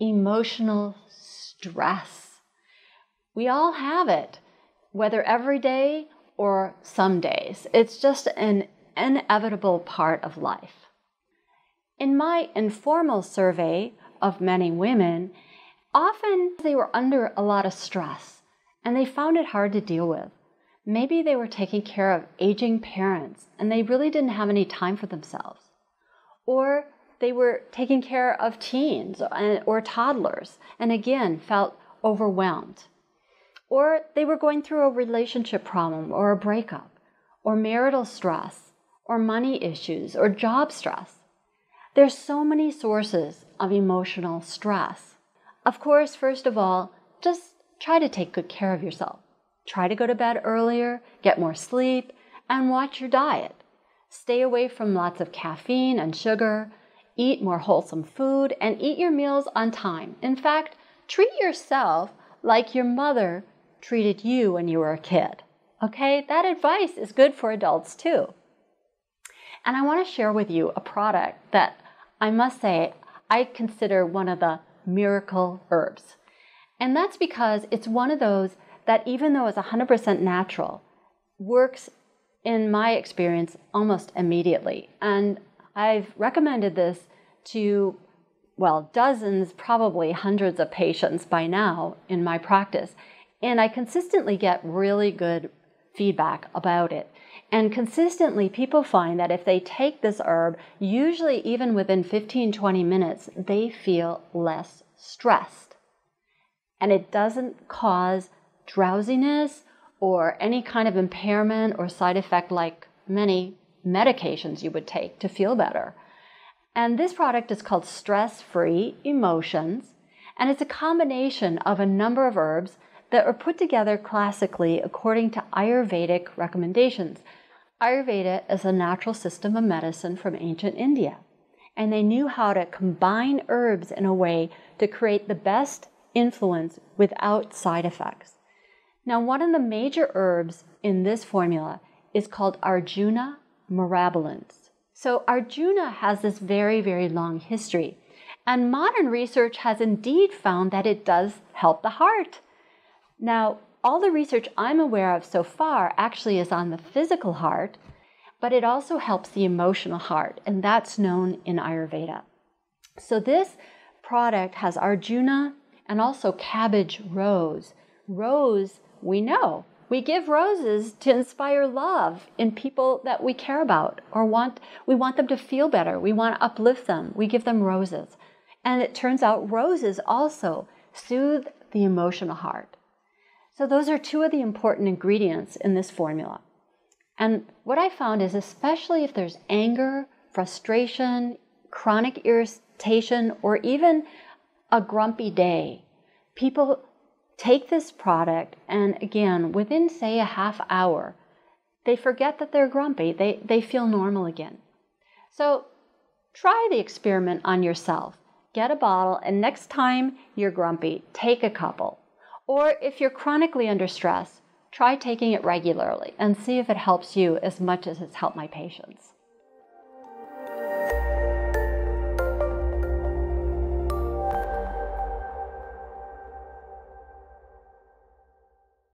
emotional stress. We all have it, whether every day or some days. It's just an inevitable part of life. In my informal survey of many women, often they were under a lot of stress and they found it hard to deal with. Maybe they were taking care of aging parents and they really didn't have any time for themselves. Or they were taking care of teens or toddlers and again felt overwhelmed. Or they were going through a relationship problem or a breakup, or marital stress, or money issues, or job stress. There's so many sources of emotional stress. Of course, first of all, just try to take good care of yourself. Try to go to bed earlier, get more sleep, and watch your diet. Stay away from lots of caffeine and sugar, eat more wholesome food, and eat your meals on time. In fact, treat yourself like your mother treated you when you were a kid. Okay, that advice is good for adults too. And I want to share with you a product that I must say I consider one of the miracle herbs. And that's because it's one of those that, even though it's 100% natural, works in my experience almost immediately. And I've recommended this to, well, dozens, probably hundreds of patients by now in my practice. And I consistently get really good feedback about it. And consistently, people find that if they take this herb, usually even within 15 20 minutes, they feel less stressed. And it doesn't cause drowsiness or any kind of impairment or side effect like many medications you would take to feel better. And this product is called Stress Free Emotions, and it's a combination of a number of herbs that are put together classically according to Ayurvedic recommendations. Ayurveda is a natural system of medicine from ancient India, and they knew how to combine herbs in a way to create the best influence without side effects. Now, one of the major herbs in this formula is called Arjuna Mirabilians. So Arjuna has this very, very long history. And modern research has indeed found that it does help the heart. Now, all the research I'm aware of so far actually is on the physical heart, but it also helps the emotional heart, and that's known in Ayurveda. So, this product has Arjuna and also cabbage rose. Rose, we know, we give roses to inspire love in people that we care about or want. We want them to feel better. We want to uplift them. We give them roses. And it turns out roses also soothe the emotional heart. So, those are two of the important ingredients in this formula. And what I found is, especially if there's anger, frustration, chronic irritation, or even a grumpy day, people take this product, and again, within, say, a half hour, they forget that they're grumpy. They, they feel normal again. So try the experiment on yourself. Get a bottle, and next time you're grumpy, take a couple. Or if you're chronically under stress, try taking it regularly and see if it helps you as much as it's helped my patients.